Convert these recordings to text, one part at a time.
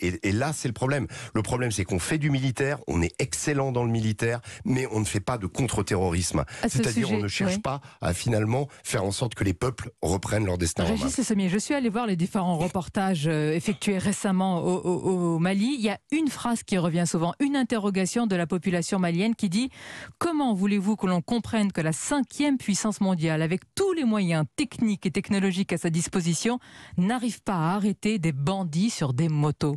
et, là, c'est le problème. Le problème, c'est qu'on fait du militaire, on est excellent dans le militaire, mais on ne fait pas de contre-terrorisme. C'est-à-dire, qu'on on ne cherche pas à finalement faire en sorte que les peuples reprennent leur destin. Régis je suis allé voir les différents reportages euh, effectués récemment au, au Mali. Il y a une phrase qui revient souvent, une interrogation de la population malienne qui dit Comment voulez-vous que l'on comprenne que la cinquième puissance mondiale, avec tous les moyens techniques et technologiques à sa disposition, n'arrive pas à arrêter des bandits sur des motos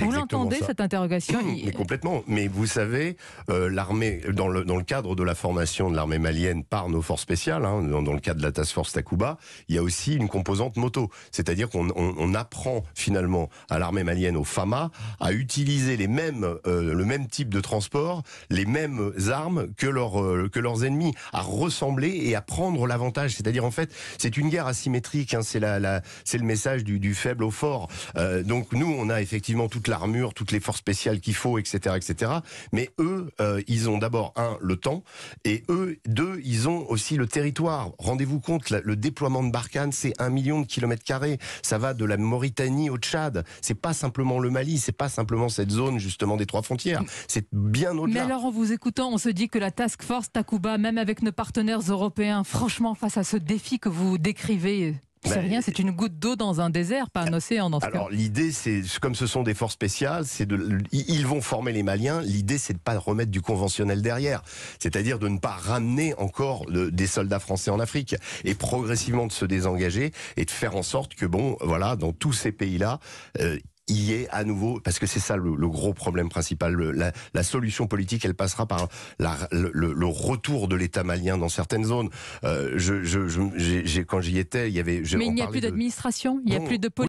Vous l'entendez cette interrogation mais Complètement. Mais vous savez, euh, l'armée, dans le, dans le cadre de la formation de l'armée malienne par nos forces spéciales, hein, dans, le cadre de la Task Force Takuba, il y a aussi une composante moto. C'est-à-dire qu'on apprend finalement à l'armée malienne, au FAMA, à utiliser les mêmes, euh, le même type de transport, les mêmes armes que, leur, euh, que leurs ennemis, à ressembler et à prendre l'avantage. C'est-à-dire en fait, c'est une guerre asymétrique. Hein. c'est la le message du, du faible au fort. donc nous, on a effectivement toute l'armure, toutes les forces spéciales qu'il faut, etc., etc. Mais eux, euh, ils ont d'abord un le temps et eux, deux, ils ont aussi le territoire. Rendez-vous compte, le déploiement de Barkhane, c'est un million de kilomètres carrés. Ça va de la Mauritanie au Tchad. C'est pas simplement le Mali, c'est pas simplement cette zone justement des trois frontières. C'est bien au-delà. Mais alors, en vous écoutant, on se dit que la task force Takuba, même avec nos partenaires européens, franchement, face à ce défi que vous décrivez, bah, c'est rien, c'est une goutte d'eau dans un désert, pas un ah, océan dans ce Alors l'idée, c'est comme ce sont des forces spéciales, c'est de, ils vont former les Maliens. L'idée, c'est de pas remettre du conventionnel derrière, c'est-à-dire de ne pas ramener encore des soldats français en Afrique et progressivement de se désengager et de faire en sorte que bon, voilà, dans tous ces pays-là, euh, y est à nouveau, parce que c'est ça le, gros problème principal, la, solution politique, elle passera par le, retour de l'État malien dans certaines zones. Euh, je, quand j'y étais, il y avait... Mais il n'y a plus d'administration, il n'y a plus de politique.